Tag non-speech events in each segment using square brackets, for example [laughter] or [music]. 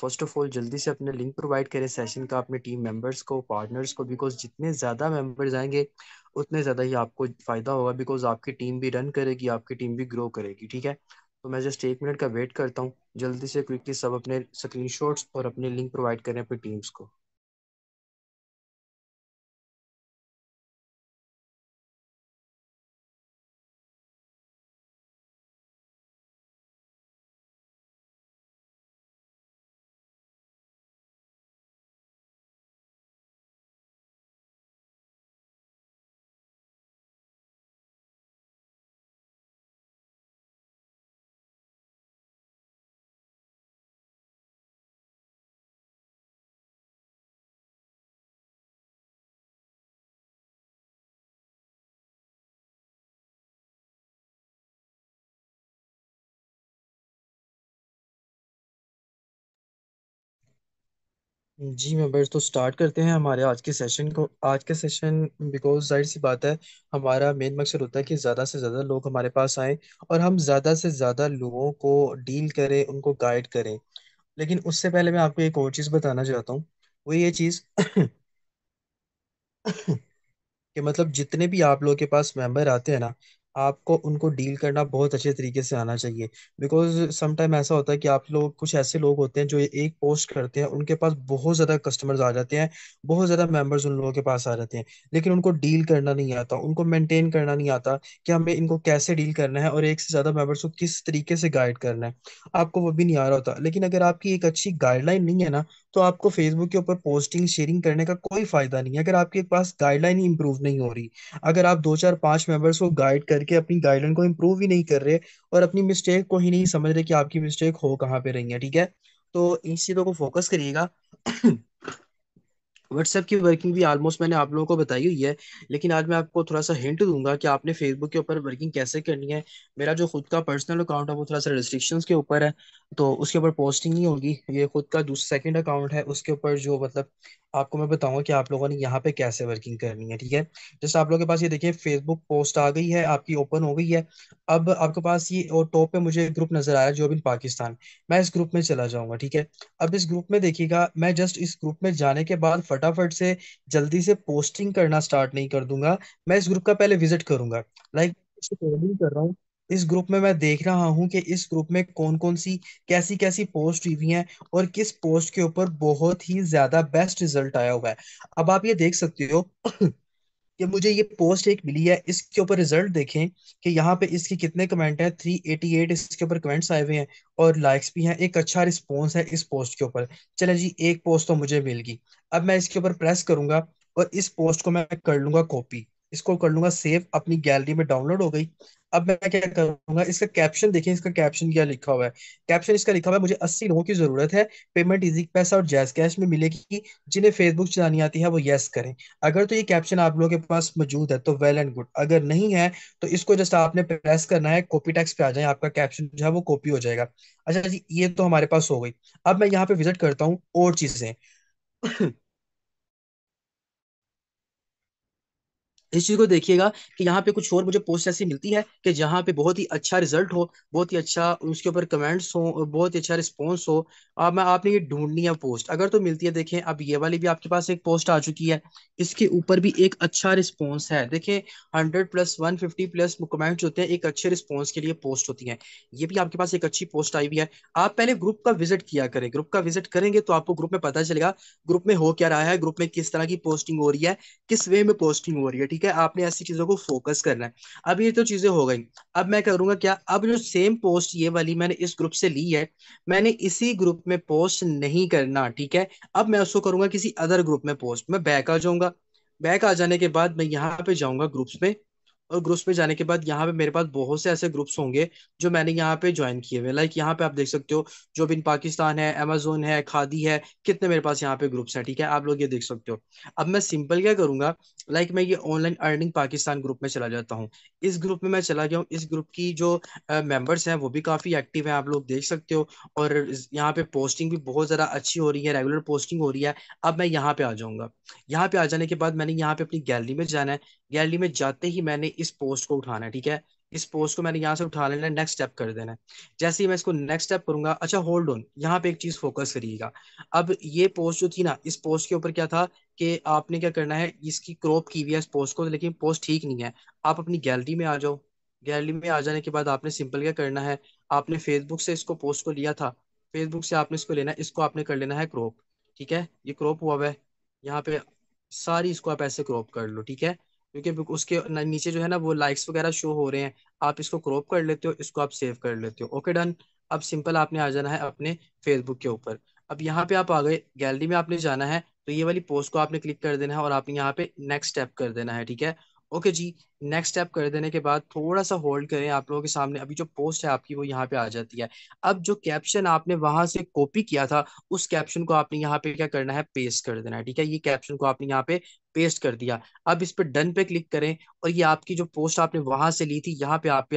first of all जल्दी से अपने लिंक प्रोवाइड करें सेशन का अपने टीम मेंबर्स को पार्टनर्स को बिकॉज जितने ज़्यादा मेंबर्स आएंगे उतने ज़्यादा ही आपको फ़ायदा होगा बिकॉज आपकी टीम भी रन करेगी आपकी टीम भी ग्रो करेगी ठीक है तो मैं जस्ट एक मिनट का वेट करता हूँ जल्दी से क्विकली सब अपने स्क्रीन और अपने लिंक प्रोवाइड करें अपनी टीम्स को जी मैं बस तो स्टार्ट करते हैं हमारे आज के सेशन को आज का सेशन बिकॉज जाहिर सी बात है हमारा मेन मकसद होता है कि ज़्यादा से ज़्यादा लोग हमारे पास आए और हम ज़्यादा से ज़्यादा लोगों को डील करें उनको गाइड करें लेकिन उससे पहले मैं आपको एक और चीज़ बताना चाहता हूँ वो ये चीज़ [coughs] कि मतलब जितने भी आप लोग के पास मेंबर आते हैं ना आपको उनको डील करना बहुत अच्छे तरीके से आना चाहिए बिकॉज समटाइम ऐसा होता है कि आप लोग कुछ ऐसे लोग होते हैं जो एक पोस्ट करते हैं उनके पास बहुत ज़्यादा कस्टमर्स आ जाते हैं बहुत ज़्यादा मेम्बर्स उन लोगों के पास आ जाते हैं लेकिन उनको डील करना नहीं आता उनको मेनटेन करना नहीं आता कि हमें इनको कैसे डील करना है और एक से ज़्यादा मेम्बर्स को किस तरीके से गाइड करना है आपको वो भी नहीं आ रहा होता लेकिन अगर आपकी एक अच्छी गाइडलाइन नहीं है ना तो आपको फेसबुक के ऊपर पोस्टिंग शेयरिंग करने का कोई फायदा नहीं है अगर आपके पास गाइडलाइन ही इंप्रूव नहीं हो रही अगर आप दो चार पांच मेंबर्स को गाइड करके अपनी गाइडलाइन को इंप्रूव ही नहीं कर रहे और अपनी मिस्टेक को ही नहीं समझ रहे कि आपकी मिस्टेक हो कहाँ पे रही है ठीक है तो इन चीजों को फोकस करिएगा व्हाट्सएप की वर्किंग भी आलमोस्ट मैंने आप लोगों को बताई हुई है लेकिन आज मैं आपको थोड़ा सा हिंट दूंगा कि आपने फेसबुक के ऊपर वर्किंग कैसे करनी है मेरा जो खुद का पर्सनल अकाउंट है वो थोड़ा सा रिस्ट्रिक्शंस के ऊपर है तो उसके ऊपर पोस्टिंग नहीं होगी ये खुद का दूसरा सेकंड अकाउंट है उसके ऊपर जो मतलब आपको मैं बताऊंगा कि आप लोगों ने यहाँ पे कैसे वर्किंग करनी है ठीक है जैसे आप लोगों के पास ये देखिए फेसबुक पोस्ट आ गई है आपकी ओपन हो गई है अब आपके पास ये और टॉप पे मुझे ग्रुप नजर आया जो इन पाकिस्तान मैं इस ग्रुप में चला जाऊंगा ठीक है अब इस ग्रुप में देखिएगा मैं जस्ट इस ग्रुप में जाने के बाद फटाफट से जल्दी से पोस्टिंग करना स्टार्ट नहीं कर दूंगा मैं इस ग्रुप का पहले विजिट करूंगा लाइक like, कर रहा हूँ इस ग्रुप में मैं देख रहा हूँ कि इस ग्रुप में कौन कौन सी कैसी कैसी पोस्ट हुई हुई हैं और किस पोस्ट के ऊपर बहुत ही ज्यादा बेस्ट रिजल्ट आया हुआ है अब आप ये देख सकते हो कि मुझे ये पोस्ट एक मिली है इसके ऊपर रिजल्ट देखें कि यहाँ पे इसके कितने कमेंट हैं 388 इसके ऊपर कमेंट्स आए हुए हैं और लाइक्स भी हैं एक अच्छा रिस्पॉन्स है इस पोस्ट के ऊपर चले जी एक पोस्ट तो मुझे मिलगी अब मैं इसके ऊपर प्रेस करूंगा और इस पोस्ट को मैं कर लूंगा कॉपी इसको कर लूंगा सेव अपनी गैलरी में डाउनलोड हो गई अब मैं क्या करूंगा इसका कैप्शन देखें इसका कैप्शन क्या लिखा हुआ है कैप्शन इसका लिखा हुआ है मुझे अस्सी लोगों की जरूरत है पेमेंट इजी पैसा और जैस कैश में मिलेगी जिन्हें फेसबुक चलानी आती है वो यस करें अगर तो ये कैप्शन आप लोगों के पास मौजूद है तो वेल एंड गुड अगर नहीं है तो इसको जस्ट आपने प्रेस करना है कॉपी टैक्स पे आ जाए आपका कैप्शन जो है वो कॉपी हो जाएगा अच्छा जी ये तो हमारे पास हो गई अब मैं यहाँ पे विजिट करता हूँ और चीजें इस चीज को देखिएगा कि यहाँ पे कुछ और मुझे पोस्ट ऐसी मिलती है कि जहाँ पे बहुत ही अच्छा रिजल्ट हो बहुत ही अच्छा उसके ऊपर कमेंट्स हो बहुत ही अच्छा रिस्पॉन्स हो अब मैं आपने ये ढूंढनी है पोस्ट अगर तो मिलती है देखें अब ये वाली भी आपके पास एक पोस्ट आ चुकी है इसके ऊपर भी एक अच्छा रिस्पॉन्स है देखें hundred plus one fifty plus comments होते हैं एक अच्छे रिस्पॉन्स के लिए पोस्ट होती है ये भी आपके पास एक अच्छी पोस्ट आई हुई है आप पहले ग्रुप का विजिट किया करें ग्रुप का विजिट करेंगे तो आपको ग्रुप में पता चलेगा ग्रुप में हो क्या रहा है ग्रुप में किस तरह की पोस्टिंग हो रही है किस वे में पोस्टिंग हो रही है ठीक ठीक है आपने ऐसी चीजों को फोकस करना है अब ये तो चीजें हो गई अब मैं करूंगा क्या अब जो सेम पोस्ट ये वाली मैंने इस ग्रुप से ली है मैंने इसी ग्रुप में पोस्ट नहीं करना ठीक है अब मैं उसको करूंगा किसी अदर ग्रुप में पोस्ट मैं बैक आ जाऊंगा बैक आ जाने के बाद मैं यहाँ पे जाऊंगा ग्रुप्स में और ग्रुप्स पे जाने के बाद यहाँ पे मेरे पास बहुत से ऐसे ग्रुप्स होंगे जो मैंने यहाँ पे ज्वाइन किए हुए लाइक यहाँ पे आप देख सकते हो जो बिन पाकिस्तान है अमेजोन है खादी है कितने मेरे पास यहाँ पे ग्रुप्स है ठीक है आप लोग ये देख सकते हो अब मैं सिंपल क्या करूंगा लाइक मैं ये ऑनलाइन अर्निंग पाकिस्तान ग्रुप में चला जाता हूँ इस ग्रुप में मैं चला गया हूँ इस ग्रुप की जो मेम्बर्स है हैं वो भी काफी एक्टिव है आप लोग देख सकते हो और यहाँ पे पोस्टिंग भी बहुत ज्यादा अच्छी हो रही है रेगुलर पोस्टिंग हो रही है अब मैं यहाँ पे आ जाऊंगा यहाँ पे आ जाने के बाद मैंने यहाँ पे अपनी गैलरी में जाना है गैलरी में जाते ही मैंने इस पोस्ट को उठाना है ठीक है इस पोस्ट को मैंने यहाँ से उठा लेना है नेक्स्ट स्टेप कर देना है जैसे ही मैं इसको नेक्स्ट स्टेप करूंगा अच्छा होल्ड ऑन यहाँ पे एक चीज फोकस करिएगा अब ये पोस्ट जो थी ना इस पोस्ट के ऊपर क्या था कि आपने क्या करना है इसकी क्रॉप की हुई है इस पोस्ट को लेकिन पोस्ट ठीक नहीं है आप अपनी गैलरी में आ जाओ गैलरी में आ जाने के बाद आपने सिंपल क्या करना है आपने फेसबुक से इसको पोस्ट को लिया था फेसबुक से आपने इसको लेना इसको आपने कर लेना है क्रॉप ठीक है ये क्रॉप हुआ हुआ है यहाँ पे सारी इसको आप ऐसे क्रॉप कर लो ठीक है क्योंकि उसके नीचे जो है ना वो लाइक्स वगैरह शो हो रहे हैं आप इसको क्रॉप कर लेते हो इसको आप सेव कर लेते हो ओके डन अब सिंपल आपने आ जाना है अपने फेसबुक के ऊपर अब यहाँ पे आप आ गए गैलरी में आपने जाना है तो ये वाली पोस्ट को आपने क्लिक कर देना है और आपने यहाँ पे नेक्स्ट स्टेप कर देना है ठीक है ओके जी नेक्स्ट स्टेप कर देने के बाद थोड़ा सा होल्ड करें आप लोगों के सामने अभी जो पोस्ट है आपकी वो यहाँ पे आ जाती है अब जो कैप्शन आपने वहां से कॉपी किया था उस कैप्शन को आपने यहाँ पे क्या करना है पेस्ट कर देना है ठीक है ये कैप्शन को आपने यहाँ पे पेस्ट कर दिया अब इस पर डन पे क्लिक करें और ये आपकी जो पोस्ट आपने वहां से ली थी यहाँ पे आप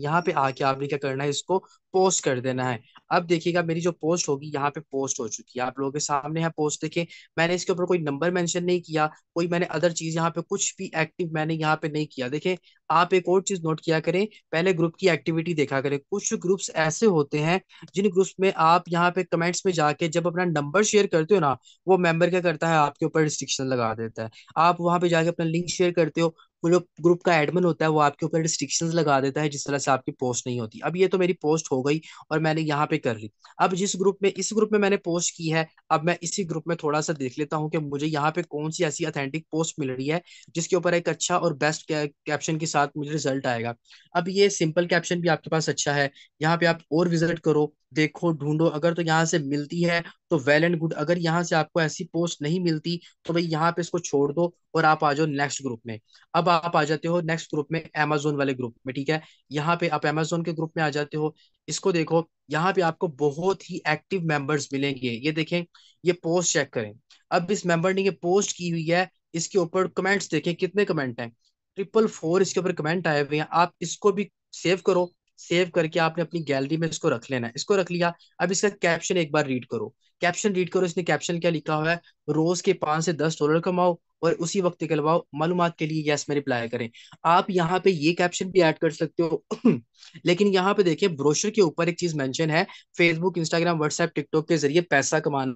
यहाँ पे आके आपने क्या करना है इसको पोस्ट कर देना है अब देखिएगा मेरी जो पोस्ट होगी यहाँ पे पोस्ट हो चुकी है आप लोगों के सामने है पोस्ट देखें मैंने इसके ऊपर कोई नंबर मेंशन नहीं किया कोई मैंने अदर चीज यहाँ पे कुछ भी एक्टिव मैंने यहाँ पे नहीं किया देखें आप एक और चीज नोट किया करें पहले ग्रुप की एक्टिविटी देखा करें कुछ ग्रुप्स ऐसे होते हैं जिन ग्रुप्स में आप यहाँ पे कमेंट्स में जाके जब अपना नंबर शेयर करते हो ना वो मेंबर क्या करता है आपके ऊपर रिस्ट्रिक्शन लगा देता है आप वहां पे जाके अपना लिंक शेयर करते हो वो जो ग्रुप का एडमिन होता है वो आपके ऊपर रिस्ट्रिक्शन लगा देता है जिस तरह से आपकी पोस्ट नहीं होती अब ये तो मेरी पोस्ट हो गई और मैंने यहाँ पे कर ली अब जिस ग्रुप में इस ग्रुप में मैंने पोस्ट की है अब मैं इसी ग्रुप में थोड़ा सा देख लेता हूँ कि मुझे यहाँ पे कौन सी ऐसी अथेंटिक पोस्ट मिल रही है जिसके ऊपर एक अच्छा और बेस्ट कैप्शन के साथ मुझे रिजल्ट आएगा अब ये सिंपल कैप्शन भी आपके पास अच्छा है यहाँ पे आप और विजिट करो देखो ढूंढो अगर तो यहाँ से मिलती है तो वेल एंड गुड अगर यहाँ से आपको ऐसी पोस्ट नहीं मिलती तो भाई यहाँ पे इसको छोड़ दो और आप आ जाओ नेक्स्ट ग्रुप में अब आप आ जाते हो नेक्स्ट ग्रुप में अमेजोन वाले ग्रुप में ठीक है यहाँ पे आप अमेजोन के ग्रुप में आ जाते हो इसको देखो यहाँ पे आपको बहुत ही एक्टिव मेंबर्स मिलेंगे ये देखें ये पोस्ट चेक करें अब इस मेंबर ने ये पोस्ट की हुई है इसके ऊपर कमेंट्स देखें कितने कमेंट हैं ट्रिपल फोर इसके ऊपर कमेंट आए हुए हैं आप इसको भी सेव करो सेव करके आपने अपनी गैलरी में इसको रख लेना है इसको रख लिया अब इसका कैप्शन एक बार रीड करो कैप्शन रीड करो इसने कैप्शन क्या लिखा हुआ है रोज के पांच से दस डॉलर कमाओ और उसी वक्त निकलवाओ मालूम के लिए यस में रिप्लाई करें आप यहाँ पे ये कैप्शन भी ऐड कर सकते हो [clears throat] लेकिन यहाँ पे देखिए ब्रोशर के ऊपर एक चीज मेंशन है फेसबुक इंस्टाग्राम व्हाट्सएप टिकटॉक के जरिए पैसा कमाना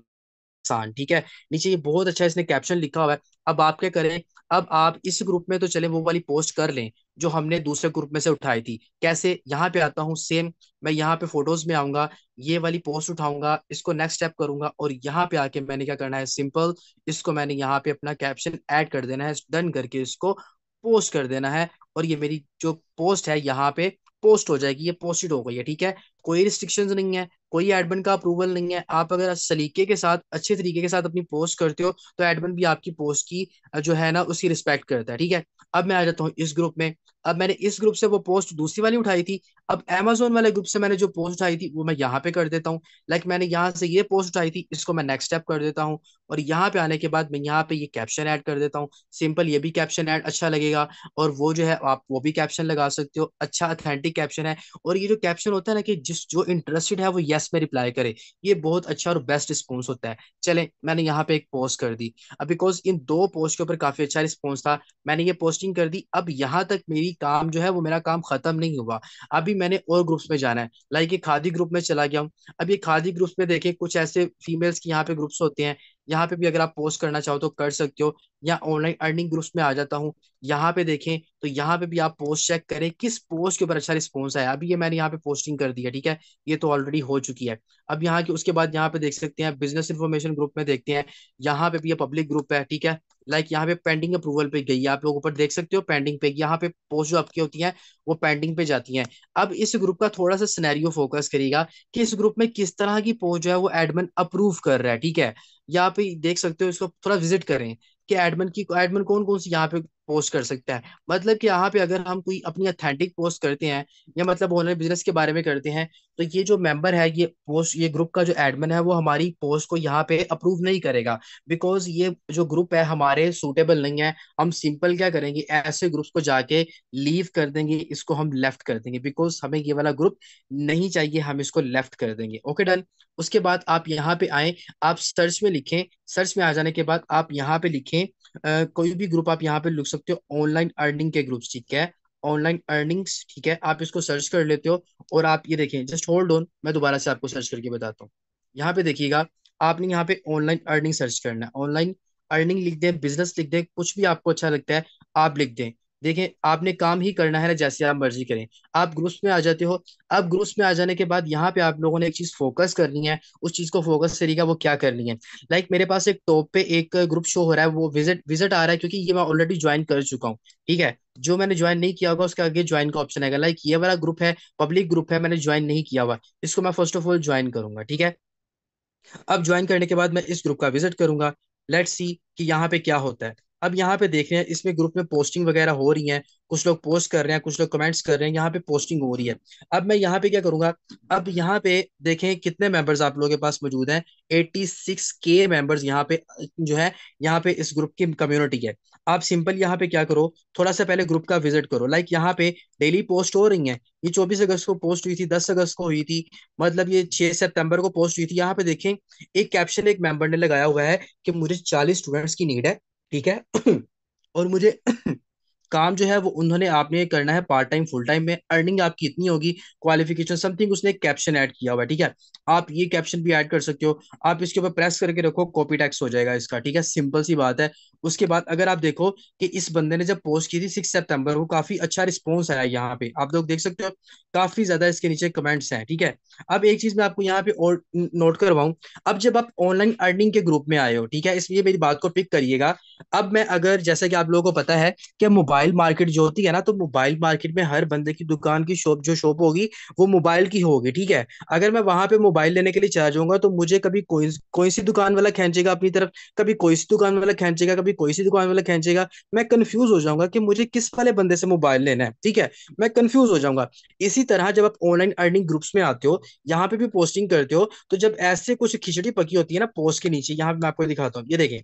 आसान ठीक है नीचे ये बहुत अच्छा इसने कैप्शन लिखा हुआ है अब आप क्या करें अब आप इस ग्रुप में तो चले वो वाली पोस्ट कर लें जो हमने दूसरे ग्रुप में से उठाई थी कैसे यहाँ पे आता हूँ सेम मैं यहाँ पे फोटोज में आऊंगा ये वाली पोस्ट उठाऊंगा इसको नेक्स्ट स्टेप करूंगा और यहाँ पे आके मैंने क्या करना है सिंपल इसको मैंने यहाँ पे अपना कैप्शन ऐड कर देना है डन करके इसको पोस्ट कर देना है और ये मेरी जो पोस्ट है यहाँ पे पोस्ट हो जाएगी ये पोस्टेड हो गई है ठीक है कोई रिस्ट्रिक्शंस नहीं है कोई एडमिन का अप्रूवल नहीं है आप अगर सलीके के साथ अच्छे तरीके के साथ अपनी पोस्ट करते हो तो एडमिन भी आपकी पोस्ट की जो है ना उसकी रिस्पेक्ट करता है ठीक है अब मैं आ जाता हूँ इस ग्रुप में अब मैंने इस ग्रुप से वो पोस्ट दूसरी वाली उठाई थी अब एमेजोन वाले ग्रुप से मैंने जो पोस्ट उठाई थी वो मैं यहाँ पे कर देता हूँ लाइक मैंने यहाँ से ये पोस्ट उठाई थी इसको मैं नेक्स्ट स्टेप कर देता हूँ और यहाँ पे आने के बाद मैं यहाँ पे ये कैप्शन ऐड कर देता हूँ सिंपल ये भी कैप्शन ऐड अच्छा लगेगा और वो जो है आप वो भी कैप्शन लगा सकते हो अच्छा अथेंटिक कैप्शन है और ये जो कैप्शन होता है ना कि जिस जो इंटरेस्टेड है वो यस यस में रिप्लाई करे ये बहुत अच्छा और बेस्ट रिस्पॉन्स होता है चले मैंने यहाँ पे एक पोस्ट कर दी अब बिकॉज इन दो पोस्ट के ऊपर काफी अच्छा रिस्पॉन्स था मैंने ये पोस्टिंग कर दी अब यहाँ तक मेरी काम जो है वो मेरा काम खत्म नहीं हुआ अभी मैंने और ग्रुप्स में जाना है लाइक ये खादी ग्रुप में चला गया हूँ अब ये खादी ग्रुप्स में देखे कुछ ऐसे फीमेल्स की यहाँ पे ग्रुप्स होते हैं यहाँ पे भी अगर आप पोस्ट करना चाहो तो कर सकते हो या ऑनलाइन अर्निंग ग्रुप्स में आ जाता हूँ यहाँ पे देखें तो यहाँ पे भी आप पोस्ट चेक करें किस पोस्ट के ऊपर अच्छा रिस्पॉन्स आया अभी ये मैंने यहाँ पे पोस्टिंग कर दिया ठीक है ये तो ऑलरेडी हो चुकी है अब यहाँ की उसके बाद यहाँ पे देख सकते हैं बिजनेस इन्फॉर्मेशन ग्रुप में देखते हैं यहाँ पे भी ये पब्लिक ग्रुप है ठीक है लाइक यहाँ पे पेंडिंग अप्रूवल पे गई आप लोग ऊपर देख सकते हो पेंडिंग पे यहाँ पे पोस्ट जो आपकी होती है वो पेंडिंग पे जाती है अब इस ग्रुप का थोड़ा सा स्नैरियो फोकस करेगा कि इस ग्रुप में किस तरह की पोस्ट जो है वो एडमिन अप्रूव कर रहा है ठीक है यहाँ पे देख सकते हो इसको थोड़ा विजिट करें कि एडमिन की एडमिन कौन कौन सी यहाँ पे पोस्ट कर सकता है मतलब कि यहाँ पे अगर हम कोई अपनी अथेंटिक पोस्ट करते हैं या मतलब ऑनलाइन बिजनेस के बारे में करते हैं तो ये जो मेंबर है ये पोस्ट ये ग्रुप का जो एडमिन है वो हमारी पोस्ट को यहाँ पे अप्रूव नहीं करेगा बिकॉज ये जो ग्रुप है हमारे सूटेबल नहीं है हम सिंपल क्या करेंगे ऐसे ग्रुप को जाके लीव कर देंगे इसको हम लेफ्ट कर देंगे बिकॉज हमें ये वाला ग्रुप नहीं चाहिए हम इसको लेफ्ट कर देंगे ओके डन उसके बाद आप यहाँ पे आए आप सर्च में लिखें सर्च में आ जाने के बाद आप यहाँ पे लिखें आ, कोई भी ग्रुप आप यहाँ पे लुक सकते हो ऑनलाइन अर्निंग के ग्रुप्स ठीक है ऑनलाइन अर्निंग्स ठीक है आप इसको सर्च कर लेते हो और आप ये देखें जस्ट होल्ड ऑन मैं दोबारा से आपको सर्च करके बताता हूँ यहाँ पे देखिएगा आपने यहाँ पे ऑनलाइन अर्निंग सर्च करना है ऑनलाइन अर्निंग लिख दें बिजनेस लिख दें कुछ भी आपको अच्छा लगता है आप लिख दें देखें आपने काम ही करना है ना जैसे आप मर्जी करें आप ग्रुप्स में आ जाते हो अब ग्रुप्स में आ जाने के बाद यहाँ पे आप लोगों ने एक चीज फोकस करनी है उस चीज को फोकस करिएगा वो क्या करनी है लाइक like मेरे पास एक टॉप पे एक ग्रुप शो हो रहा है वो विजिट विजिट आ रहा है क्योंकि ये मैं ऑलरेडी ज्वाइन कर चुका हूँ ठीक है जो मैंने ज्वाइन नहीं किया होगा उसके आगे ज्वाइन का ऑप्शन आएगा लाइक ये वाला ग्रुप है पब्लिक ग्रुप है मैंने ज्वाइन नहीं किया हुआ इसको मैं फर्स्ट ऑफ ऑल ज्वाइन करूंगा ठीक है अब ज्वाइन करने के बाद मैं इस ग्रुप का विजिट करूंगा लेट सी कि यहाँ पे क्या होता है अब यहाँ पे देख रहे हैं इसमें ग्रुप में पोस्टिंग वगैरह हो रही है कुछ लोग पोस्ट कर रहे हैं कुछ लोग कमेंट्स कर रहे हैं यहाँ पे पोस्टिंग हो रही है अब मैं यहाँ पे क्या करूंगा अब यहाँ पे देखें कितने मेंबर्स आप लोगों के पास मौजूद हैं 86 के मेंबर्स यहाँ पे जो है यहाँ पे इस ग्रुप की कम्युनिटी है आप सिंपल यहाँ पे क्या करो थोड़ा सा पहले ग्रुप का विजिट करो लाइक यहाँ पे डेली पोस्ट हो रही है ये चौबीस अगस्त को पोस्ट हुई थी दस अगस्त को हुई थी मतलब ये छह सेप्टेम्बर को पोस्ट हुई थी यहाँ पे देखें एक कैप्शन एक मेंबर ने लगाया हुआ है कि मुझे चालीस स्टूडेंट्स की नीड है ठीक है [clears throat] और मुझे [clears throat] काम जो है वो उन्होंने आपने करना है पार्ट टाइम फुल टाइम में अर्निंग आपकी इतनी होगी क्वालिफिकेशन समथिंग उसने कैप्शन ऐड किया हुआ है ठीक है आप ये कैप्शन भी ऐड कर सकते हो आप इसके ऊपर प्रेस करके रखो कॉपी टैक्स हो जाएगा इसका ठीक है सिंपल सी बात है उसके बाद अगर आप देखो कि इस बंदे ने जब पोस्ट की थी सिक्स सेप्टेम्बर को काफी अच्छा रिस्पॉन्स आया यहाँ पे आप लोग देख सकते हो काफी ज्यादा इसके नीचे कमेंट्स हैं ठीक है अब एक चीज मैं आपको यहाँ पे और नोट करवाऊँ अब जब आप ऑनलाइन अर्निंग के ग्रुप में आए हो ठीक है इसलिए मेरी बात को पिक करिएगा अब मैं अगर जैसे कि आप लोगों को पता है कि मोबाइल मोबाइल मार्केट जो होती है ना तो मोबाइल मार्केट में हर बंदे की दुकान की शॉप जो शॉप होगी वो मोबाइल की होगी ठीक है अगर मैं वहां पे मोबाइल लेने के लिए चला जाऊंगा तो मुझे कभी कोई कोई सी दुकान वाला खेचेगा अपनी तरफ कभी कोई सी दुकान वाला खेचेगा कभी कोई सी दुकान वाला खेचेगा मैं कन्फ्यूज हो जाऊंगा कि मुझे किस वाले बंदे से मोबाइल लेना है ठीक है मैं कन्फ्यूज हो जाऊंगा इसी तरह जब आप ऑनलाइन अर्निंग ग्रुप्स में आते हो यहाँ पे भी पोस्टिंग करते हो तो जब ऐसे कुछ खिचड़ी पकी होती है ना पोस्ट के नीचे यहाँ पे मैं आपको दिखाता हूँ ये देखें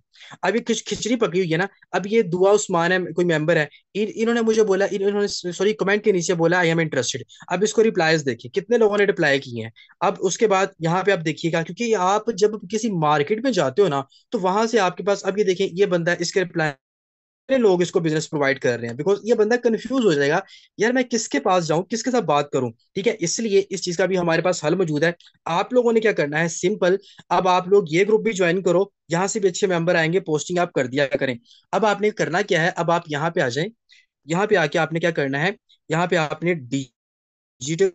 अभी खिचड़ी पकी हुई है ना अब ये दुआ उस्मान है कोई मेंबर है इन इन्होंने मुझे बोला इन्होंने सॉरी कमेंट के नीचे बोला आई एम इंटरेस्टेड अब इसको रिप्लाईज देखिए कितने लोगों ने रिप्लाई किए हैं अब उसके बाद यहाँ पे आप देखिएगा क्योंकि आप जब किसी मार्केट में जाते हो ना तो वहां से आपके पास अब ये देखिए ये बंदा इसके रिप्लाई कितने लोग इसको बिजनेस प्रोवाइड कर रहे हैं बिकॉज ये बंदा कंफ्यूज हो जाएगा यार मैं किसके पास जाऊं किसके साथ बात करूं ठीक है इसलिए इस चीज का भी हमारे पास हल मौजूद है आप लोगों ने क्या करना है सिंपल अब आप लोग ये ग्रुप भी ज्वाइन करो यहाँ से भी अच्छे मेंबर आएंगे पोस्टिंग आप कर दिया करें अब आपने करना क्या है अब आप यहाँ पे आ जाए यहाँ पे आके आपने क्या करना है यहाँ पे आपने डिजिटल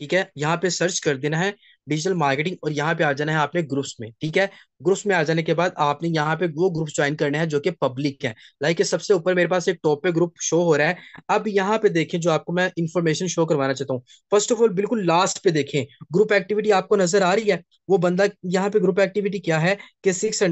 ठीक है यहाँ पे सर्च कर देना है डिजिटल मार्केटिंग और यहाँ पे आ जाना है आपने ग्रुप्स में ठीक है ग्रुप्स में आ जाने के बाद आपने यहाँ पे वो ग्रुप ज्वाइन करने हैं जो कि पब्लिक है लाइक सबसे ऊपर मेरे पास एक टॉप पे ग्रुप शो हो रहा है अब यहाँ पे देखें जो आपको मैं इन्फॉर्मेशन शो करवाना चाहता हूँ फर्स्ट ऑफ ऑल बिल्कुल लास्ट पे देखें ग्रुप एक्टिविटी आपको नजर आ रही है वो बंदा यहाँ पे ग्रुप एक्टिविटी क्या है कि सिक्स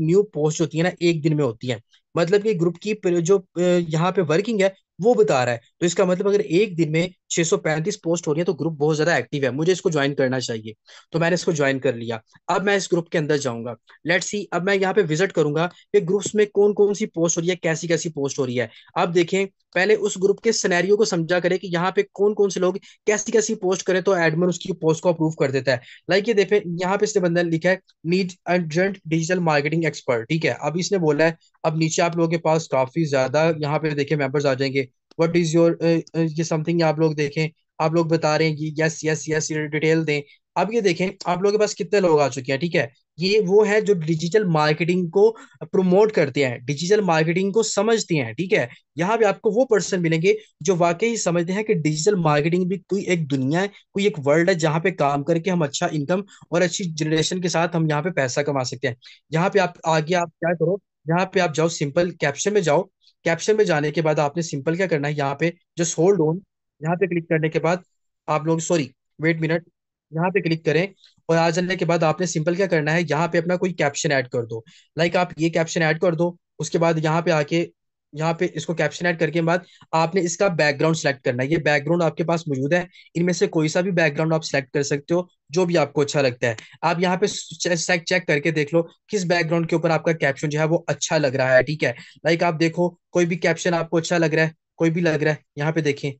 न्यू पोस्ट होती है ना एक दिन में होती है मतलब कि ग्रुप की जो यहाँ पे वर्किंग है वो बता रहा है तो इसका मतलब अगर एक दिन में 635 पोस्ट हो रही है तो ग्रुप बहुत ज्यादा एक्टिव है मुझे इसको ज्वाइन करना चाहिए तो मैंने इसको ज्वाइन कर लिया अब मैं इस ग्रुप के अंदर जाऊंगा लेट सी अब मैं यहाँ पे विजिट करूंगा कि ग्रुप्स में कौन कौन सी पोस्ट हो रही है कैसी कैसी पोस्ट हो रही है अब देखें पहले उस ग्रुप के सिनेरियो को समझा करें कि यहाँ पे कौन कौन से लोग कैसी कैसी पोस्ट करें तो एडमिन उसकी पोस्ट को अप्रूव कर देता है लाइक ये देखें यहाँ पे इसने बंदा ने लिखा है need urgent digital marketing expert ठीक है अब इसने बोला है अब नीचे आप लोगों के पास काफी ज्यादा यहाँ पे देखे मेंबर्स आ जाएंगे वट इज योर ये समथिंग आप लोग देखें आप लोग बता रहे हैं कि यस यस यस ये डिटेल दें अब ये देखें आप लोगों के पास कितने लोग आ चुके हैं ठीक है ये वो है जो डिजिटल मार्केटिंग को प्रमोट करते हैं डिजिटल मार्केटिंग को समझते हैं ठीक है यहाँ पे आपको वो पर्सन मिलेंगे जो वाकई समझते हैं कि डिजिटल मार्केटिंग भी कोई एक दुनिया है कोई एक वर्ल्ड है जहाँ पे काम करके हम अच्छा इनकम और अच्छी जनरेशन के साथ हम यहाँ पे पैसा कमा सकते हैं यहाँ पे आप आगे आप क्या करो यहाँ पे आप जाओ सिंपल कैप्शन में जाओ कैप्शन में जाने के बाद आपने सिंपल क्या करना है यहाँ पे जस्ट होल्ड ऑन यहाँ पे क्लिक करने के बाद आप लोग सॉरी वेट मिनट यहाँ पे क्लिक करें और आ जाने के बाद आपने सिंपल क्या करना है यहाँ पे अपना कोई कैप्शन ऐड कर दो लाइक आप ये कैप्शन ऐड कर दो उसके बाद यहाँ पे आके यहाँ पे इसको कैप्शन ऐड करके बाद आपने इसका बैकग्राउंड सेलेक्ट करना है ये बैकग्राउंड आपके पास मौजूद है इनमें से कोई सा भी बैकग्राउंड आप सेलेक्ट कर सकते हो जो भी आपको अच्छा लगता है आप यहाँ पे चेक चेक करके देख लो किस बैकग्राउंड के ऊपर आपका कैप्शन जो है वो अच्छा लग रहा है ठीक है लाइक आप देखो कोई भी कैप्शन आपको अच्छा लग रहा है कोई भी लग रहा है यहाँ पे देखें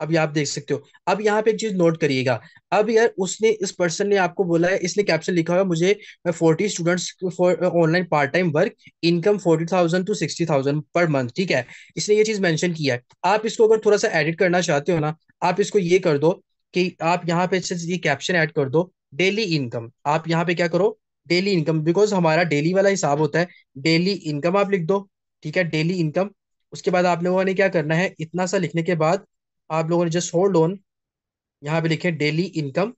अभी आप देख सकते हो अब यहाँ पे एक चीज नोट करिएगा अब यार उसने इस पर्सन ने आपको बोला है इसने कैप्शन लिखा हुआ मुझे forty students for online part time work income forty thousand to sixty thousand per month ठीक है इसने ये चीज मेंशन किया है आप इसको अगर थोड़ा सा एडिट करना चाहते हो ना आप इसको ये कर दो कि आप यहाँ पे ये कैप्शन एड कर दो डेली इनकम आप यहाँ पे क्या करो डेली इनकम बिकॉज हमारा डेली वाला हिसाब होता है डेली इनकम आप लिख दो ठीक है डेली इनकम उसके बाद आप लोगों ने क्या करना है इतना सा लिखने के बाद आप लोगों ने जस्ट होल्ड ऑन यहाँ पे लिखे डेली इनकम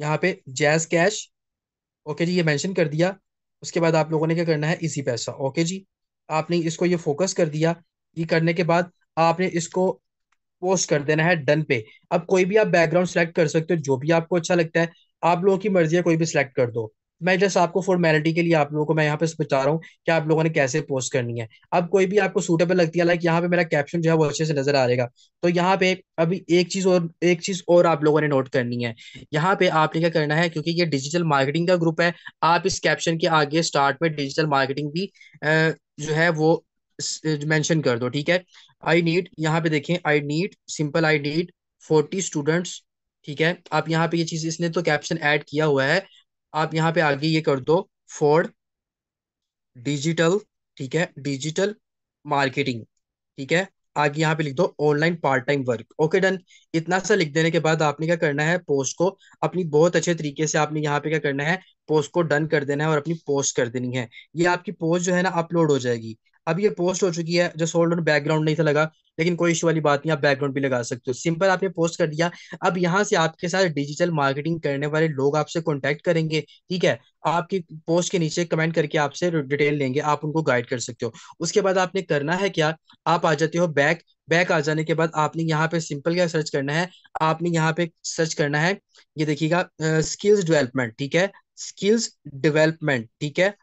यहाँ पे जैज कैश ओके जी ये मेंशन कर दिया उसके बाद आप लोगों ने क्या करना है इसी पैसा ओके जी आपने इसको ये फोकस कर दिया ये करने के बाद आपने इसको पोस्ट कर देना है डन पे अब कोई भी आप बैकग्राउंड सेलेक्ट कर सकते हो जो भी आपको अच्छा लगता है आप लोगों की मर्जी है कोई भी सिलेक्ट कर दो मैं जस्ट आपको फॉर्मेलिटी के लिए आप लोगों को मैं यहाँ पे बता रहा हूँ कि आप लोगों ने कैसे पोस्ट करनी है अब कोई भी आपको सूटेबल लगती है लाइक यहाँ पे मेरा कैप्शन जो है वो अच्छे से नजर आ रहेगा तो यहाँ पे अभी एक चीज और एक चीज और आप लोगों ने नोट करनी है यहाँ पे आपने क्या करना है क्योंकि ये डिजिटल मार्केटिंग का ग्रुप है आप इस कैप्शन के आगे स्टार्ट में डिजिटल मार्केटिंग भी जो है वो मैंशन कर दो ठीक है आई नीड यहाँ पे देखें I need simple I need forty students ठीक है आप यहाँ पे ये चीज इसने तो कैप्शन ऐड किया हुआ है आप यहाँ पे आगे ये कर दो फॉर डिजिटल ठीक है डिजिटल मार्केटिंग ठीक है आगे यहाँ पे लिख दो online part time work okay done इतना सा लिख देने के बाद आपने क्या करना है पोस्ट को अपनी बहुत अच्छे तरीके से आपने यहाँ पे क्या करना है पोस्ट को डन कर देना है और अपनी पोस्ट कर देनी है ये आपकी पोस्ट जो है ना अपलोड हो जाएगी अब ये पोस्ट हो चुकी है जो सोल्ड बैकग्राउंड नहीं था लगा लेकिन कोई इशू वाली बात नहीं आप बैकग्राउंड भी लगा सकते हो सिंपल आपने पोस्ट कर दिया अब यहाँ से आपके साथ डिजिटल मार्केटिंग करने वाले लोग आपसे कॉन्टेक्ट करेंगे ठीक है आपकी पोस्ट के नीचे कमेंट करके आपसे डिटेल लेंगे आप उनको गाइड कर सकते हो उसके बाद आपने करना है क्या आप आ जाते हो बैक बैक आ जाने के बाद आपने यहाँ पे सिंपल क्या सर्च करना है आपने यहाँ पे सर्च करना है ये देखिएगा स्किल्स डेवलपमेंट ठीक है स्किल्स डेवलपमेंट ठीक है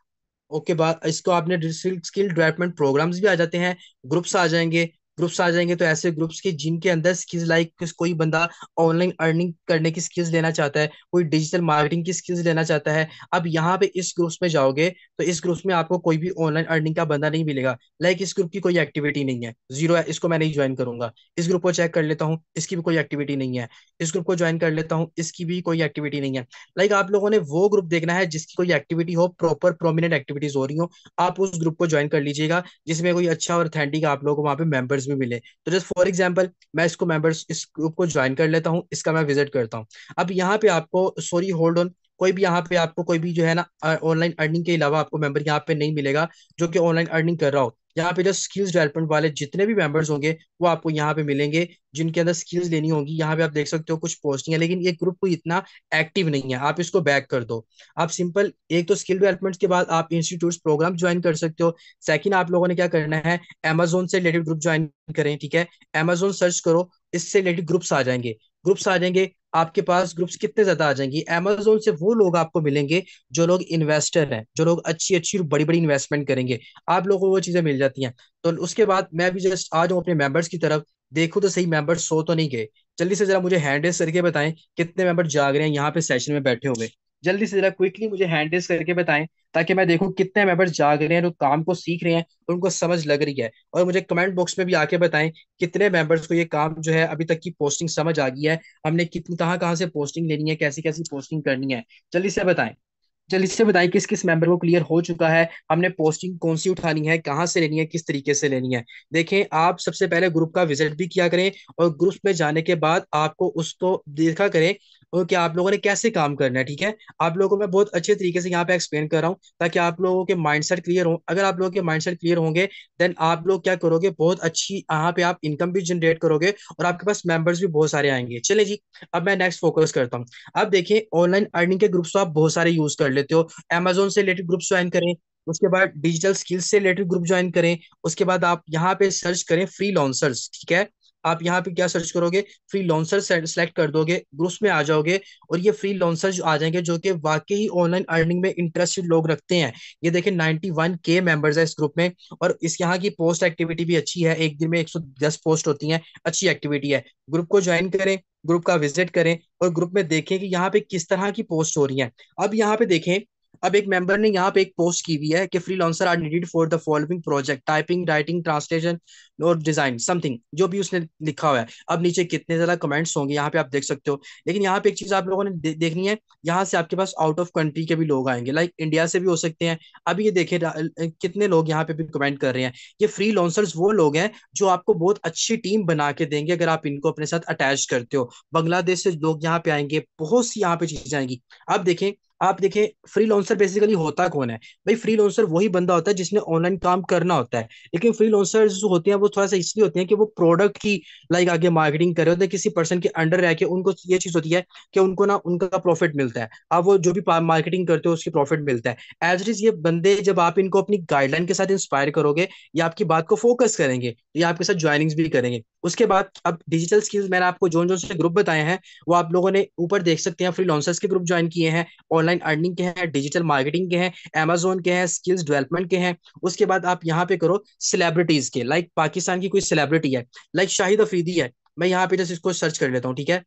ओके बाद इसको आपने डिजिटल स्किल डेवलपमेंट प्रोग्राम्स भी आ जाते हैं ग्रुप्स आ जाएंगे ग्रुप्स आ जाएंगे तो ऐसे ग्रुप्स के जिनके अंदर स्किल्स लाइक कोई बंदा ऑनलाइन अर्निंग करने की स्किल्स लेना चाहता है कोई डिजिटल मार्केटिंग की स्किल्स लेना चाहता है अब यहाँ पे इस ग्रुप्स में जाओगे तो इस ग्रुप्स में आपको कोई भी ऑनलाइन अर्निंग का बंदा नहीं मिलेगा लाइक इस ग्रुप की कोई एक्टिविटी नहीं है जीरो है इसको मैं नहीं ज्वाइन करूंगा इस ग्रुप को चेक कर लेता हूँ इसकी भी कोई एक्टिविटी नहीं है इस ग्रुप को ज्वाइन कर लेता हूँ इसकी भी कोई एक्टिविटी नहीं है लाइक आप लोगों ने वो ग्रुप देखना है जिसकी कोई एक्टिविटी हो प्रॉपर प्रोमिनेंट एक्टिविटीज हो रही हो आप उस ग्रुप को ज्वाइन कर लीजिएगा जिसमें कोई अच्छा और अथेंटिक आप लोग वहाँ पे मेंबर्स भी मिले तो जस्ट फॉर एग्जाम्पल मैं इसको मेंबर्स इस ग्रुप को ज्वाइन कर लेता हूँ इसका मैं विजिट करता हूँ अब यहाँ पे आपको सॉरी होल्ड ऑन कोई भी यहाँ पे आपको कोई भी जो है ना ऑनलाइन अर्निंग के अलावा आपको मेंबर यहाँ पे नहीं मिलेगा जो कि ऑनलाइन अर्निंग कर रहा हो यहाँ पे जो स्किल्स डेवलपमेंट वाले जितने भी मेंबर्स होंगे वो आपको यहाँ पे मिलेंगे जिनके अंदर स्किल्स लेनी होगी यहाँ पे आप देख सकते हो कुछ पोस्टिंग है लेकिन ये ग्रुप कोई इतना एक्टिव नहीं है आप इसको बैक कर दो आप सिंपल एक तो स्किल डेवलपमेंट के बाद आप इंस्टीट्यूट प्रोग्राम ज्वाइन कर सकते हो सेकेंड आप लोगों ने क्या करना है अमेजोन से रिलेटेड ग्रुप ज्वाइन करें ठीक है अमेजोन सर्च करो इससे रिलेटेड ग्रुप्स आ जाएंगे ग्रुप्स आ जाएंगे आपके पास ग्रुप्स कितने ज्यादा आ जाएंगे एमेजोन से वो लोग आपको मिलेंगे जो लोग इन्वेस्टर हैं जो लोग अच्छी अच्छी बड़ी बड़ी इन्वेस्टमेंट करेंगे आप लोगों को वो चीजें मिल जाती हैं तो उसके बाद मैं भी जस्ट आ जाऊँ अपने मेंबर्स की तरफ देखू तो सही मेंबर्स सो तो नहीं गए जल्दी से जरा मुझे हैंड रेस करके बताएं कितने मेंबर जाग रहे हैं यहाँ पे सेशन में बैठे हुए जल्दी से जरा क्विकली मुझे हैंड रेस करके बताएं ताकि मैं देखूं कितने मेंबर्स जाग रहे हैं तो काम को सीख रहे हैं उनको समझ लग रही है और मुझे कमेंट बॉक्स में भी आके बताएं कितने मेंबर्स को ये काम जो है अभी तक की पोस्टिंग समझ आ गई है हमने कितनी कहाँ कहाँ से पोस्टिंग लेनी है कैसी कैसी पोस्टिंग करनी है जल्दी से बताएं जल्दी से बताएं किस किस मेंबर को क्लियर हो चुका है हमने पोस्टिंग कौन सी उठानी है कहाँ से लेनी है किस तरीके से लेनी है देखें आप सबसे पहले ग्रुप का विजिट भी किया करें और ग्रुप में जाने के बाद आपको उसको देखा करें और आप लोगों ने कैसे काम करना है ठीक है आप लोगों को मैं बहुत अच्छे तरीके से यहाँ पे एक्सप्लेन कर रहा हूँ ताकि आप लोगों के माइंडसेट क्लियर हो अगर आप लोगों के माइंडसेट क्लियर होंगे देन आप लोग क्या करोगे बहुत अच्छी यहाँ पे आप इनकम भी जनरेट करोगे और आपके पास मेंबर्स भी बहुत सारे आएंगे चले जी अब मैं नेक्स्ट फोकस करता हूँ अब देखिए ऑनलाइन अर्निंग के ग्रुप्स तो आप बहुत सारे यूज कर लेते हो अमेजोन से रिलेटेड ग्रुप्स ज्वाइन करें उसके बाद डिजिटल स्किल्स से रिलेटेड ग्रुप ज्वाइन करें उसके बाद आप यहाँ पे सर्च करें फ्री लॉन्सर्स ठीक है आप यहाँ पे क्या सर्च करोगे फ्री लॉन्सर सेलेक्ट कर दोगे ग्रुप्स में आ जाओगे और ये फ्री लॉन्सर आ जाएंगे जो कि वाकई ही ऑनलाइन अर्निंग में इंटरेस्टेड लोग रखते हैं ये देखें नाइनटी वन के मेंबर्स है इस ग्रुप में और इस यहाँ की पोस्ट एक्टिविटी भी अच्छी है एक दिन में एक सौ दस पोस्ट होती है अच्छी एक्टिविटी है ग्रुप को ज्वाइन करें ग्रुप का विजिट करें और ग्रुप में देखें कि यहाँ पे किस तरह की पोस्ट हो रही है अब यहाँ पे देखें अब एक मेंबर ने यहाँ पे एक पोस्ट की हुई है कि freelancer are needed for the following project typing writing translation और डिजाइन समथिंग जो भी उसने लिखा हुआ है अब नीचे कितने ज्यादा कमेंट्स होंगे यहाँ पे आप देख सकते हो लेकिन यहाँ पे एक चीज आप लोगों ने दे, देखनी है यहाँ से आपके पास आउट ऑफ कंट्री के भी लोग आएंगे लाइक इंडिया से भी हो सकते हैं अभी ये देखे कितने लोग यहाँ पे भी कमेंट कर रहे हैं ये फ्री लॉन्सर्स वो लोग हैं जो आपको बहुत अच्छी टीम बना के देंगे अगर आप इनको अपने साथ अटैच करते हो बांग्लादेश से लोग यहाँ पे आएंगे बहुत सी यहाँ पे चीजें आएंगी अब देखें आप देखें फ्री लॉन्सर बेसिकली होता कौन है भाई फ्री लॉन्सर वही बंदा होता है जिसने ऑनलाइन काम करना होता है लेकिन फ्री लॉन्सर जो होते हैं वो थोड़ा सा इसलिए होते हैं कि वो प्रोडक्ट की लाइक आगे मार्केटिंग कर रहे होते हैं किसी पर्सन के अंडर रह के उनको ये चीज होती है कि उनको ना उनका प्रॉफिट मिलता है आप वो जो भी मार्केटिंग करते हो उसकी प्रॉफिट मिलता है एज इट इज ये बंदे जब आप इनको अपनी गाइडलाइन के साथ इंस्पायर करोगे या आपकी बात को फोकस करेंगे तो या आपके साथ ज्वाइनिंग्स भी करेंगे उसके बाद अब डिजिटल स्किल्स मैंने आपको जो जो से ग्रुप बताए हैं वो आप लोगों ने ऊपर देख सकते हैं फ्री लॉन्सर्स के ग्रुप ज्वाइन किए हैं ऑनलाइन ऑनलाइन अर्निंग के हैं डिजिटल मार्केटिंग के हैं अमेजोन के हैं स्किल्स डेवलपमेंट के हैं उसके बाद आप यहाँ पे करो सेलिब्रिटीज के लाइक पाकिस्तान की कोई सेलिब्रिटी है लाइक शाहिद अफरीदी है मैं यहाँ पे जैसे इसको सर्च कर लेता हूँ ठीक है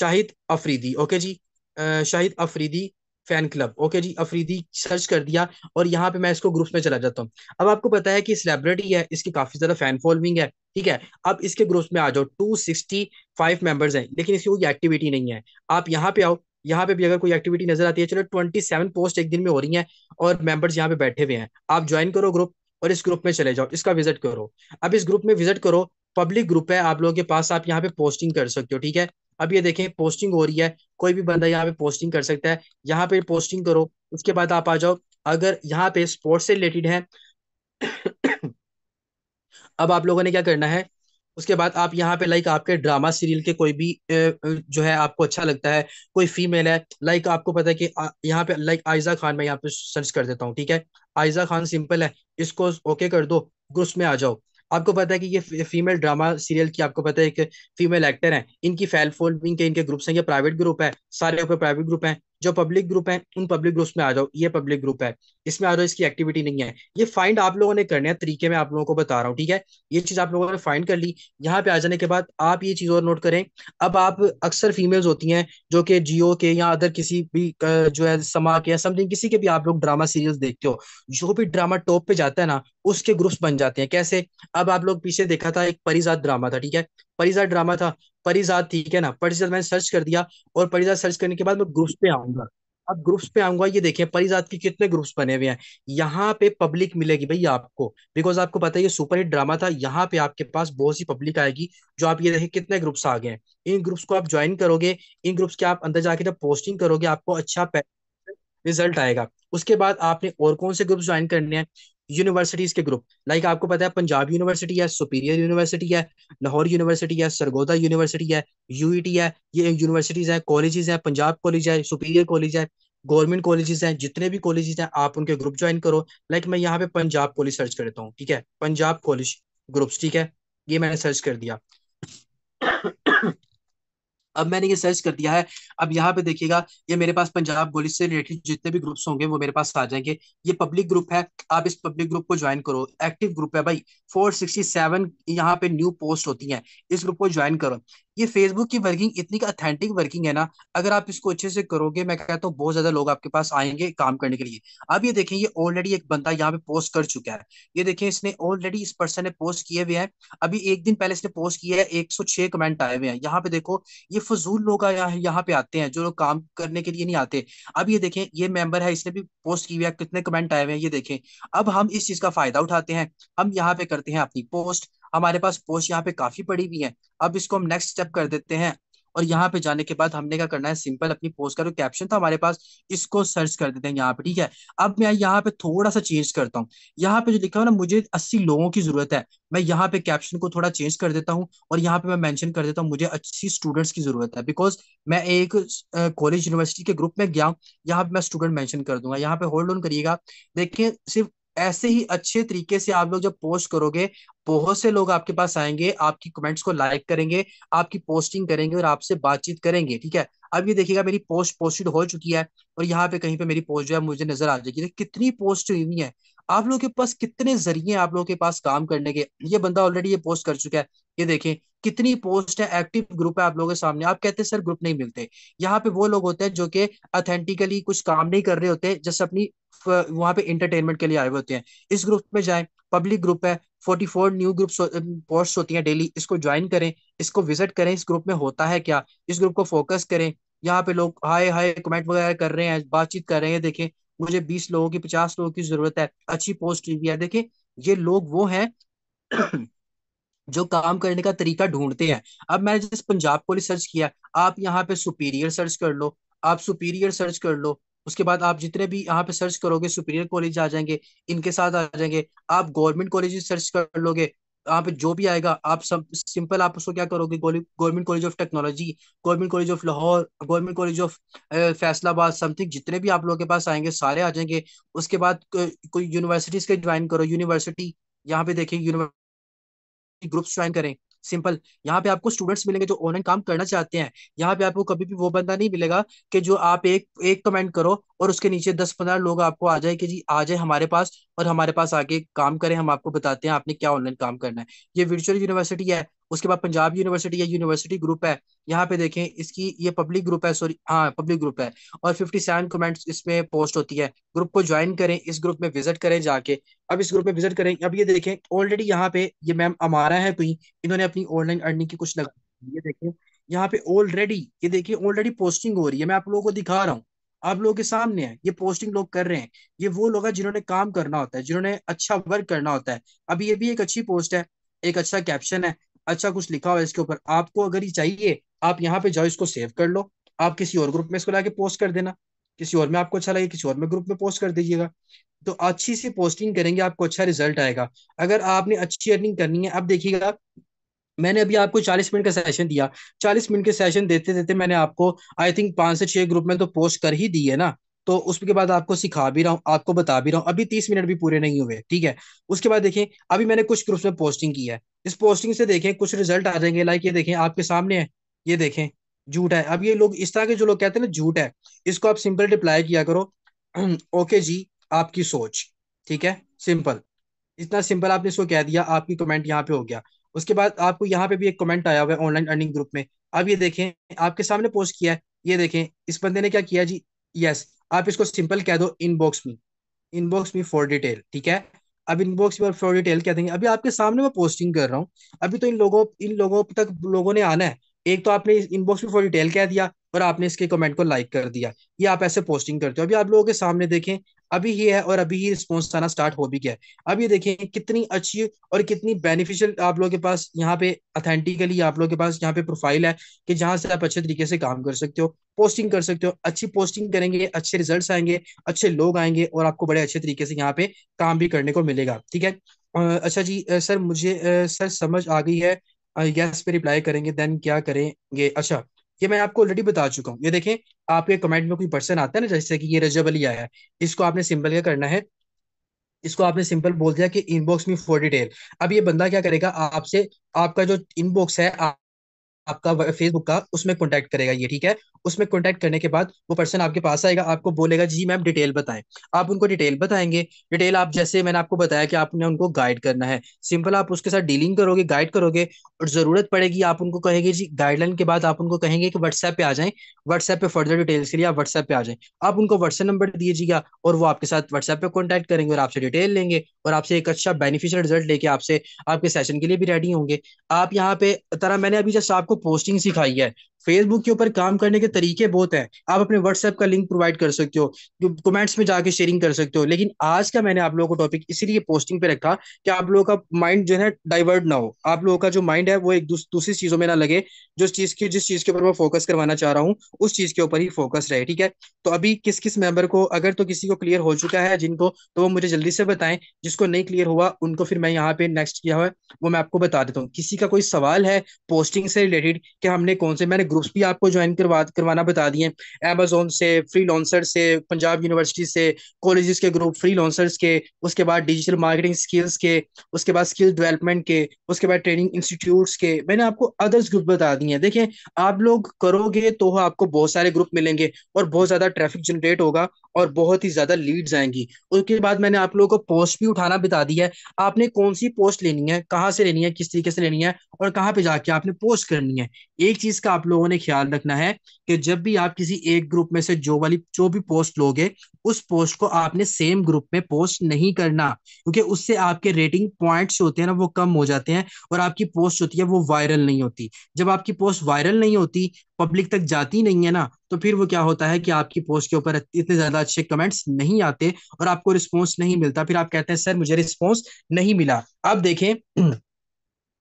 Shahid Afridi okay ji Shahid Afridi fan club okay ji Afridi search कर दिया और यहाँ पे मैं इसको ग्रुप्स में चला जाता हूँ अब आपको पता है कि सेलिब्रिटी है इसकी काफी ज्यादा फैन फॉलोइंग है ठीक है अब इसके ग्रुप्स में आ जाओ टू सिक्सटी फाइव मेंबर्स हैं लेकिन इसकी कोई एक्टिविटी नहीं है आप यहाँ पे आओ यहाँ पे भी अगर कोई एक्टिविटी नजर आती है चलो ट्वेंटी सेवन पोस्ट एक दिन में हो रही है और मेंबर्स यहाँ पे बैठे हुए हैं आप ज्वाइन करो ग्रुप और इस ग्रुप में चले जाओ इसका विजिट करो अब इस ग्रुप में विजिट करो पब्लिक ग्रुप है आप लोगों के पास आप यहाँ पे पोस्टिंग कर सकते हो ठीक है अब ये देखें पोस्टिंग हो रही है कोई भी बंदा यहाँ पे पोस्टिंग कर सकता है यहाँ पे पोस्टिंग करो उसके बाद आप आ जाओ अगर यहाँ पे स्पोर्ट्स से रिलेटेड है [coughs] अब आप लोगों ने क्या करना है उसके बाद आप यहाँ पे लाइक आपके ड्रामा सीरियल के कोई भी जो है आपको अच्छा लगता है कोई फीमेल है लाइक आपको पता है कि यहाँ पे लाइक आयजा खान मैं यहाँ पे सर्च कर देता हूँ ठीक है आयजा खान सिंपल है इसको ओके कर दो ग्रुप्स में आ जाओ आपको पता है कि ये फीमेल ड्रामा सीरियल की आपको पता है एक फीमेल एक्टर है इनकी फैल फॉलोइंग के इनके ग्रुप्स हैं ये प्राइवेट ग्रुप है सारे ऊपर प्राइवेट ग्रुप हैं जो पब्लिक ग्रुप है उन पब्लिक ग्रुप्स में आ जाओ ये पब्लिक ग्रुप है इसमें आ जाओ इसकी एक्टिविटी नहीं है ये फाइंड आप लोगों ने करने है तरीके में आप लोगों को बता रहा हूँ ठीक है ये चीज आप लोगों ने फाइंड कर ली यहाँ पे आ जाने के बाद आप ये चीज और नोट करें अब आप अक्सर फीमेल्स होती हैं जो कि जियो के या अदर किसी भी जो है समा के या समथिंग किसी के भी आप लोग ड्रामा सीरियल्स देखते हो जो भी ड्रामा टॉप पे जाता है ना उसके ग्रुप्स बन जाते हैं कैसे अब आप लोग पीछे देखा था एक परिजात ड्रामा था ठीक है परिजात ड्रामा था परिजात ठीक है ना परिजात मैंने सर्च कर दिया और परिजात सर्च करने के बाद मैं ग्रुप्स पे आऊंगा अब ग्रुप्स पे आऊंगा ये देखें परिजात के कितने ग्रुप्स बने हुए हैं यहाँ पे पब्लिक मिलेगी भाई आपको बिकॉज आपको पता है ये सुपर हिट ड्रामा था यहाँ पे आपके पास बहुत सी पब्लिक आएगी जो आप ये देखें कितने ग्रुप्स आ गए हैं इन ग्रुप्स को आप ज्वाइन करोगे इन ग्रुप्स के आप अंदर जाके जब पोस्टिंग करोगे आपको अच्छा रिजल्ट आएगा उसके बाद आपने और कौन से ग्रुप ज्वाइन करने हैं यूनिवर्सिटीज के ग्रुप लाइक like आपको पता है पंजाब यूनिवर्सिटी है सुपीरियर यूनिवर्सिटी है लाहौर यूनिवर्सिटी है सरगोदा यूनिवर्सिटी है यूईटी e है ये यूनिवर्सिटीज है कॉलेजेस है पंजाब कॉलेज है सुपीरियर कॉलेज है गवर्नमेंट कॉलेजेस हैं जितने भी कॉलेजेस हैं आप उनके ग्रुप ज्वाइन करो लाइक like मैं यहाँ पे पंजाब कॉलेज सर्च कर देता हूँ ठीक है पंजाब कॉलेज ग्रुप्स ठीक है ये मैंने सर्च कर दिया अब मैंने ये सर्च कर दिया है अब यहाँ पे देखिएगा ये मेरे पास पंजाब पुलिस से रिलेटेड जितने भी ग्रुप्स होंगे वो मेरे पास आ जाएंगे ये पब्लिक ग्रुप है आप इस पब्लिक ग्रुप को ज्वाइन करो एक्टिव ग्रुप है भाई फोर सिक्सटी सेवन यहाँ पे न्यू पोस्ट होती है इस ग्रुप को ज्वाइन करो ये फेसबुक की वर्किंग इतनी का अथेंटिक वर्किंग है ना अगर आप इसको अच्छे से करोगे मैं कहता हूँ बहुत ज्यादा लोग आपके पास आएंगे काम करने के लिए अब ये देखें ये ऑलरेडी एक बंदा यहाँ पे पोस्ट कर चुका है ये देखें इसने ऑलरेडी इस पर्सन ने पोस्ट किए हुए हैं अभी एक दिन पहले इसने पोस्ट किया है एक सौ छह कमेंट आए हुए हैं यहाँ पे देखो ये फजूल लोग यहाँ पे आते हैं जो लोग काम करने के लिए नहीं आते अब ये देखें ये मेंबर है इसने भी पोस्ट किया कितने कमेंट आए हुए हैं ये देखें अब हम इस चीज का फायदा उठाते हैं हम यहाँ पे करते हैं अपनी पोस्ट हमारे पास पोस्ट यहाँ पे काफी पड़ी हुई है अब इसको हम नेक्स्ट स्टेप कर देते हैं और यहाँ पे जाने के बाद हमने क्या करना है सिंपल अपनी पोस्ट का जो कैप्शन था हमारे पास इसको सर्च कर देते हैं यहाँ पे ठीक है अब मैं यहाँ पे थोड़ा सा चेंज करता हूँ यहाँ पे जो लिखा हुआ ना मुझे अस्सी लोगों की जरूरत है मैं यहाँ पे कैप्शन को थोड़ा चेंज कर देता हूँ और यहाँ पे मैं मैंशन कर देता हूँ मुझे अच्छी स्टूडेंट्स की जरूरत है बिकॉज मैं एक कॉलेज यूनिवर्सिटी के ग्रुप में गया हूँ यहाँ पे मैं स्टूडेंट मैंशन कर दूंगा यहाँ पे होल्ड ऑन करिएगा देखिए सिर्फ ऐसे ही अच्छे तरीके से आप लोग जब पोस्ट करोगे बहुत से लोग आपके पास आएंगे आपकी कमेंट्स को लाइक करेंगे आपकी पोस्टिंग करेंगे और आपसे बातचीत करेंगे ठीक है अब ये देखिएगा मेरी पोस्ट पोस्टेड हो चुकी है और यहाँ पे कहीं पे मेरी पोस्ट जो है मुझे नजर आ जाएगी तो कितनी पोस्ट हुई है आप लोगों के पास कितने जरिए आप लोगों के पास काम करने के ये बंदा ऑलरेडी ये पोस्ट कर चुका है ये देखें कितनी पोस्ट है एक्टिव ग्रुप है आप लोगों के सामने आप कहते हैं सर ग्रुप नहीं मिलते यहाँ पे वो लोग होते हैं जो कि अथेंटिकली कुछ काम नहीं कर रहे होते जैसे अपनी वहां पे इंटरटेनमेंट के लिए आए हुए होते हैं इस ग्रुप में जाए पब्लिक ग्रुप है 44 न्यू ग्रुप पोस्ट होती हैं डेली इसको ज्वाइन करें इसको विजिट करें इस ग्रुप में होता है क्या इस ग्रुप को फोकस करें यहाँ पे लोग हाय हाय कमेंट वगैरह कर रहे हैं बातचीत कर रहे हैं देखें मुझे बीस लोगों की पचास लोगों की जरूरत है अच्छी पोस्ट लिखी है देखिये ये लोग वो हैं [clears throat] जो काम करने का तरीका ढूंढते हैं अब मैंने जिस पंजाब को रिसर्च किया आप यहाँ पे सुपीरियर सर्च कर लो आप सुपीरियर सर्च कर लो उसके बाद आप जितने भी यहाँ पे सर्च करोगे सुपीरियर कॉलेज आ जाएंगे इनके साथ आ जाएंगे आप गवर्नमेंट कॉलेज सर्च कर लोगे यहाँ पे जो भी आएगा आप सब सिंपल आप उसको क्या करोगे government college of technology government college of Lahore government college of Faisalabad something जितने भी आप लोगों के पास आएंगे सारे आ जाएंगे उसके बाद कोई यूनिवर्सिटीज के ज्वाइन करो यूनिवर्सिटी यहाँ पे देखें यूनिवर्सिटी ग्रुप्स ज्वाइन करें सिंपल यहाँ पे आपको स्टूडेंट्स मिलेंगे जो ऑनलाइन काम करना चाहते हैं यहाँ पे आपको कभी भी वो बंदा नहीं मिलेगा कि जो आप एक एक कमेंट करो और उसके नीचे दस पंद्रह लोग आपको आ जाए कि जी आ जाए हमारे पास और हमारे पास आके काम करें हम आपको बताते हैं आपने क्या ऑनलाइन काम करना है ये वर्चुअल यूनिवर्सिटी है उसके बाद पंजाब यूनिवर्सिटी या यूनिवर्सिटी ग्रुप है यहाँ पे देखें इसकी ये पब्लिक ग्रुप है सॉरी हाँ पब्लिक ग्रुप है और फिफ्टी सेवन कमेंट्स इसमें पोस्ट होती है ग्रुप को ज्वाइन करें इस ग्रुप में विजिट करें जाके अब इस ग्रुप में विजिट करें अब ये देखें ऑलरेडी यहाँ पे ये मैम अमारा है कोई इन्होंने अपनी ऑनलाइन अर्निंग की कुछ लगा ये देखें यहाँ पे ऑलरेडी ये देखिए ऑलरेडी पोस्टिंग हो रही है मैं आप लोगों को दिखा रहा हूँ आप लोगों के सामने है ये पोस्टिंग लोग कर रहे हैं ये वो लोग है जिन्होंने काम करना होता है जिन्होंने अच्छा वर्क करना होता है अब ये भी एक अच्छी पोस्ट है एक अच्छा कैप्शन है अच्छा कुछ लिखा हुआ है इसके ऊपर आपको अगर ये चाहिए आप यहाँ पे जाओ इसको सेव कर लो आप किसी और ग्रुप में इसको लाके पोस्ट कर देना किसी और में आपको अच्छा लगे किसी और में ग्रुप में पोस्ट कर दीजिएगा तो अच्छी सी पोस्टिंग करेंगे आपको अच्छा रिजल्ट आएगा अगर आपने अच्छी अर्निंग करनी है अब देखिएगा मैंने अभी आपको चालीस मिनट का सेशन दिया चालीस मिनट के सेशन देते देते मैंने आपको आई थिंक पांच से छह ग्रुप में तो पोस्ट कर ही दी है ना तो उसके बाद आपको सिखा भी रहा हूँ आपको बता भी रहा हूँ अभी तीस मिनट भी पूरे नहीं हुए ठीक है उसके बाद देखें अभी मैंने कुछ ग्रुप्स में पोस्टिंग की है इस पोस्टिंग से देखें कुछ रिजल्ट आ जाएंगे लाइक ये देखें आपके सामने है ये देखें झूठ है अब ये लोग इस तरह के जो लोग कहते हैं ना झूठ है इसको आप सिंपल रिप्लाई किया करो ओके [clears throat] जी आपकी सोच ठीक है सिंपल इतना सिंपल आपने इसको कह दिया आपकी कमेंट यहाँ पे हो गया उसके बाद आपको यहाँ पे भी एक कमेंट आया हुआ है ऑनलाइन अर्निंग ग्रुप में अब ये देखें आपके सामने पोस्ट किया है ये देखें इस बंदे ने क्या किया जी यस आप इसको सिंपल कह दो इनबॉक्स में इनबॉक्स में फॉर डिटेल ठीक है अब इनबॉक्स में फॉर डिटेल कह देंगे अभी आपके सामने मैं पोस्टिंग कर रहा हूँ अभी तो इन लोगों इन लोगों तक लोगों ने आना है एक तो आपने इनबॉक्स में फॉर डिटेल कह दिया और आपने इसके कमेंट को लाइक कर दिया ये आप ऐसे पोस्टिंग करते हो अभी आप लोगों के सामने देखें अभी ही है और अभी ही रिस्पॉन्स आना स्टार्ट हो भी गया अब ये देखें कितनी अच्छी और कितनी बेनिफिशियल आप लोगों के पास यहाँ पे अथेंटिकली आप लोगों के पास यहाँ पे प्रोफाइल है कि जहाँ से आप अच्छे तरीके से काम कर सकते हो पोस्टिंग कर सकते हो अच्छी पोस्टिंग करेंगे अच्छे रिजल्ट आएंगे अच्छे लोग आएंगे और आपको बड़े अच्छे तरीके से यहाँ पे काम भी करने को मिलेगा ठीक है अच्छा जी सर मुझे सर समझ आ गई है यस पे रिप्लाई करेंगे देन क्या करेंगे अच्छा ये मैं आपको ऑलरेडी बता चुका हूँ ये देखें आपके कमेंट में कोई पर्सन आता है ना जैसे कि ये रजब अली आया है इसको आपने सिंपल क्या करना है इसको आपने सिंपल बोल दिया कि इनबॉक्स में फोर डिटेल अब ये बंदा क्या करेगा आपसे आपका जो इनबॉक्स है आपका फेसबुक का उसमें कॉन्टैक्ट करेगा ये ठीक है उसमें कॉन्टैक्ट करने के बाद वो पर्सन आपके पास आएगा आपको बोलेगा जी मैम डिटेल बताएं आप उनको डिटेल बताएंगे डिटेल आप जैसे मैंने आपको बताया कि आपने उनको गाइड करना है सिंपल आप उसके साथ डीलिंग करोगे गाइड करोगे और जरूरत पड़ेगी आप उनको कहेंगे जी गाइडलाइन के बाद आप उनको कहेंगे कि व्हाट्सएप पे आ जाए व्हाट्सएप पे फर्दर डिटेल्स के लिए आप व्हाट्सएप पे आ जाए आप उनको व्हाट्सएप नंबर दीजिएगा और वो आपके साथ व्हाट्सएप पे कॉन्टैक्ट करेंगे और आपसे डिटेल लेंगे और आपसे एक अच्छा बेनिफिशियल रिजल्ट लेके आपसे आपके सेशन के लिए भी रेडी होंगे आप यहाँ पे तरह मैंने अभी जस्ट आपको पोस्टिंग सिखाई है फेसबुक के ऊपर काम करने के तरीके बहुत हैं आप अपने व्हाट्सएप का लिंक प्रोवाइड कर सकते हो जो कमेंट्स में जाके शेयरिंग कर सकते हो लेकिन आज का मैंने आप लोगों को टॉपिक इसीलिए पोस्टिंग पे रखा कि आप लोगों का माइंड जो है डाइवर्ट ना हो आप लोगों का जो माइंड है वो एक दूसरी चीजों में ना लगे जो चीज की जिस चीज के ऊपर मैं फोकस करवाना चाह रहा हूँ उस चीज के ऊपर ही फोकस रहे ठीक है तो अभी किस किस मेंबर को अगर तो किसी को क्लियर हो चुका है जिनको तो वो मुझे जल्दी से बताएं जिसको नहीं क्लियर हुआ उनको फिर मैं यहाँ पे नेक्स्ट किया हुआ है वो मैं आपको बता देता हूँ किसी का कोई सवाल है पोस्टिंग से रिलेटेड कि हमने कौन से मैंने ग्रुप्स भी आपको ज्वाइन करवा करवाना बता दिए अमेजोन से फ्री लॉन्सर से पंजाब यूनिवर्सिटी से कॉलेजेस के ग्रुप फ्री लॉन्सर्स के उसके बाद डिजिटल मार्केटिंग स्किल्स के उसके बाद स्किल डेवलपमेंट के उसके बाद ट्रेनिंग इंस्टीट्यूट्स के मैंने आपको अदर्स ग्रुप बता दिए हैं देखिए आप लोग करोगे तो हाँ, आपको बहुत सारे ग्रुप मिलेंगे और बहुत ज़्यादा ट्रैफिक जनरेट होगा और बहुत ही ज़्यादा लीड्स आएंगी उसके बाद मैंने आप लोगों को पोस्ट भी उठाना बता दी है आपने कौन सी पोस्ट लेनी है कहाँ से लेनी है किस तरीके से लेनी है और कहाँ पे जाके आपने पोस्ट करनी है एक चीज़ का आप लोगों लोगों ने ख्याल रखना है कि जब भी आप किसी एक ग्रुप में से जो वाली जो भी पोस्ट लोगे उस पोस्ट को आपने सेम ग्रुप में पोस्ट नहीं करना क्योंकि उससे आपके रेटिंग पॉइंट्स होते हैं ना वो कम हो जाते हैं और आपकी पोस्ट होती है वो वायरल नहीं होती जब आपकी पोस्ट वायरल नहीं होती पब्लिक तक जाती नहीं है ना तो फिर वो क्या होता है कि आपकी पोस्ट के ऊपर इतने ज्यादा अच्छे कमेंट्स नहीं आते और आपको रिस्पॉन्स नहीं मिलता फिर आप कहते हैं सर मुझे रिस्पॉन्स नहीं मिला अब देखें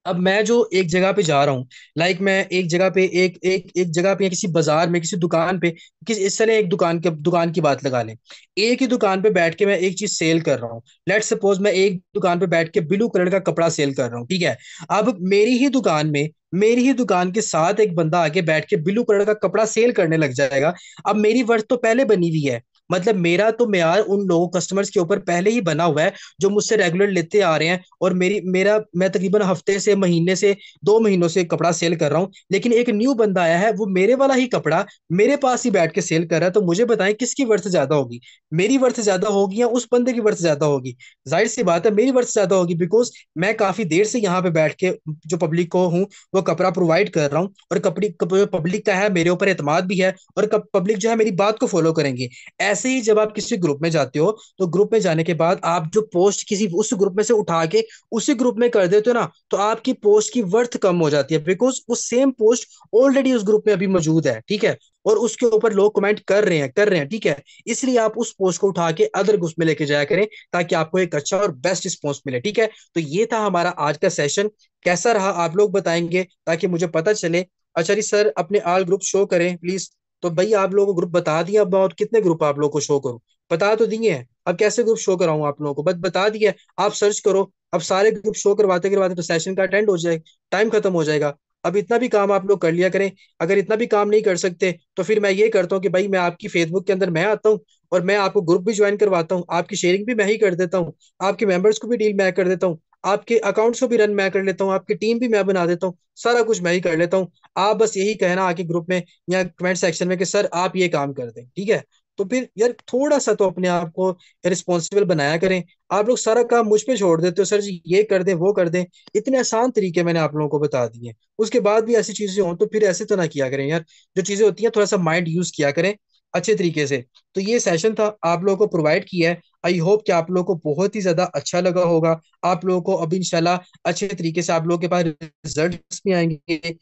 अब मैं जो एक जगह पे जा रहा हूँ लाइक मैं एक जगह पे एक एक एक जगह पे किसी बाजार में किसी दुकान पे किस इस तरह एक दुकान के दुकान की बात लगा लें एक ही दुकान पे बैठ के मैं एक चीज सेल कर रहा हूँ लेट सपोज मैं एक दुकान पे बैठ के ब्लू कलर का कपड़ा सेल कर रहा हूँ ठीक है अब मेरी ही दुकान में मेरी ही दुकान के साथ एक बंदा आके बैठ के ब्लू कलर का कपड़ा सेल करने लग जाएगा अब मेरी वर्थ तो पहले बनी हुई है मतलब मेरा तो मैार उन लोगों कस्टमर्स के ऊपर पहले ही बना हुआ है जो मुझसे रेगुलर लेते आ रहे हैं और मेरी मेरा मैं तकरीबन हफ्ते से महीने से दो महीनों से कपड़ा सेल कर रहा हूँ लेकिन एक न्यू बंदा आया है वो मेरे वाला ही कपड़ा मेरे पास ही बैठ के सेल कर रहा है तो मुझे बताएं किसकी वर्थ ज्यादा होगी मेरी वर्थ ज्यादा होगी या उस बंदे की वर्थ ज्यादा होगी जाहिर सी बात है मेरी वर्थ ज्यादा होगी बिकॉज मैं काफी देर से यहाँ पे बैठ के जो पब्लिक को हूँ वो कपड़ा प्रोवाइड कर रहा हूँ और पब्लिक का है मेरे ऊपर एतमाद भी है और पब्लिक जो है मेरी बात को फॉलो करेंगे ऐसे ही जब आप किसी ग्रुप में जाते हो तो ग्रुप में जाने के बाद आप जो पोस्ट किसी उस ग्रुप में से उठा के उसी ग्रुप में कर देते हो ना तो आपकी पोस्ट की वर्थ कम हो जाती है बिकॉज वो सेम पोस्ट ऑलरेडी उस ग्रुप में अभी मौजूद है ठीक है और उसके ऊपर लोग कमेंट कर रहे हैं कर रहे हैं ठीक है इसलिए आप उस पोस्ट को उठा के अदर ग्रुप में लेके जाया करें ताकि आपको एक अच्छा और बेस्ट रिस्पॉन्स मिले ठीक है तो ये था हमारा आज का सेशन कैसा रहा आप लोग बताएंगे ताकि मुझे पता चले अच्छा जी सर अपने आल ग्रुप शो करें प्लीज तो भाई आप लोगों को ग्रुप बता दिया अब और कितने ग्रुप आप लोगों को शो करूँ बता तो दिए हैं अब कैसे ग्रुप शो कराऊँ आप लोगों को बस बता दिया आप सर्च करो अब सारे ग्रुप शो करवाते करवाते तो सेशन का अटेंड हो जाएगा टाइम खत्म हो जाएगा अब इतना भी काम आप लोग कर लिया करें अगर इतना भी काम नहीं कर सकते तो फिर मैं ये करता हूँ कि भाई मैं आपकी फेसबुक के अंदर मैं आता हूँ और मैं आपको ग्रुप भी ज्वाइन करवाता हूँ आपकी शेयरिंग भी मैं ही कर देता हूँ आपके मेंबर्स को भी डील मैं कर देता हूँ आपके अकाउंट्स को भी रन मैं कर लेता हूँ आपकी टीम भी मैं बना देता हूँ सारा कुछ मैं ही कर लेता हूँ आप बस यही कहना आके ग्रुप में या कमेंट सेक्शन में कि सर आप ये काम कर दें ठीक है तो फिर यार थोड़ा सा तो अपने आप को रिस्पॉन्सिबल बनाया करें आप लोग सारा काम मुझ पर छोड़ देते हो सर जी ये कर दें वो कर दें इतने आसान तरीके मैंने आप लोगों को बता दिए उसके बाद भी ऐसी चीजें हों तो फिर ऐसे तो ना किया करें यार जो चीजें होती हैं थोड़ा सा माइंड यूज किया करें अच्छे तरीके से तो ये सेशन था आप लोगों को प्रोवाइड किया है आई होप कि आप लोगों को बहुत ही ज्यादा अच्छा लगा होगा आप लोगों को अब इनशाला अच्छे तरीके से आप लोगों के पास रिजल्ट भी आएंगे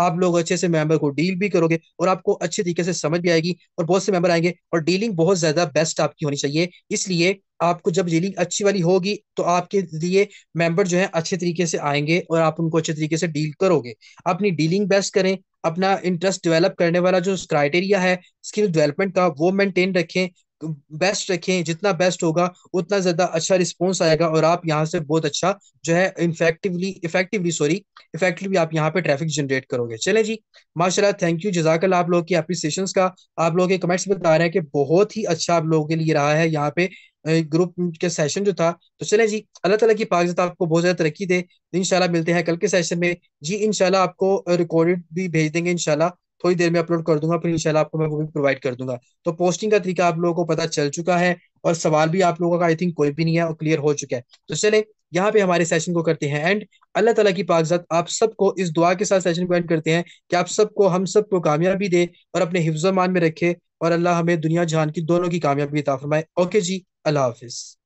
आप लोग अच्छे से मेंबर को डील भी करोगे और आपको अच्छे तरीके से समझ भी आएगी और बहुत से मेंबर आएंगे और डीलिंग बहुत ज्यादा बेस्ट आपकी होनी चाहिए इसलिए आपको जब डीलिंग अच्छी वाली होगी तो आपके लिए मेंबर जो है अच्छे तरीके से आएंगे और आप उनको अच्छे तरीके से डील करोगे अपनी डीलिंग बेस्ट करें अपना इंटरेस्ट डेवलप करने वाला जो क्राइटेरिया है स्किल डेवलपमेंट का वो मेंटेन रखें बेस्ट रखें जितना बेस्ट होगा उतना ज्यादा अच्छा रिस्पॉन्स आएगा और आप यहाँ से बहुत अच्छा जो है इफेक्टिवली इफेक्टिवली सॉरी इफेक्टिवली आप यहाँ पे ट्रैफिक जनरेट करोगे चले जी माशाल्लाह थैंक यू जजाकल आप लोग की अप्रिसिएशन का आप लोगों के कमेंट्स बता रहे हैं कि बहुत ही अच्छा आप लोगों के लिए रहा है यहाँ पे ग्रुप के सेशन जो था तो चले जी अल्लाह तला की पाकजत आपको बहुत ज़्यादा तरक्की दे इनशाला मिलते हैं कल के सेशन में जी इनशाला आपको रिकॉर्डेड भी भेज देंगे इनशाला थोड़ी देर में अपलोड कर दूंगा फिर इंशाल्लाह आपको मैं वो भी प्रोवाइड कर दूंगा तो पोस्टिंग का तरीका आप लोगों को पता चल चुका है और सवाल भी आप लोगों का आई थिंक कोई भी नहीं है और क्लियर हो चुका है तो चले यहाँ पे हमारे सेशन को करते हैं एंड अल्लाह तला की पागजात आप सबको इस दुआ के साथ सेशन को एंड करते हैं कि आप सबको हम सबको कामयाबी दे और अपने हिफ्जमान में रखे और अल्लाह हमें दुनिया जहान की दोनों की कामयाबी ताफरमाए ओके जी अल्लाह हाफिज़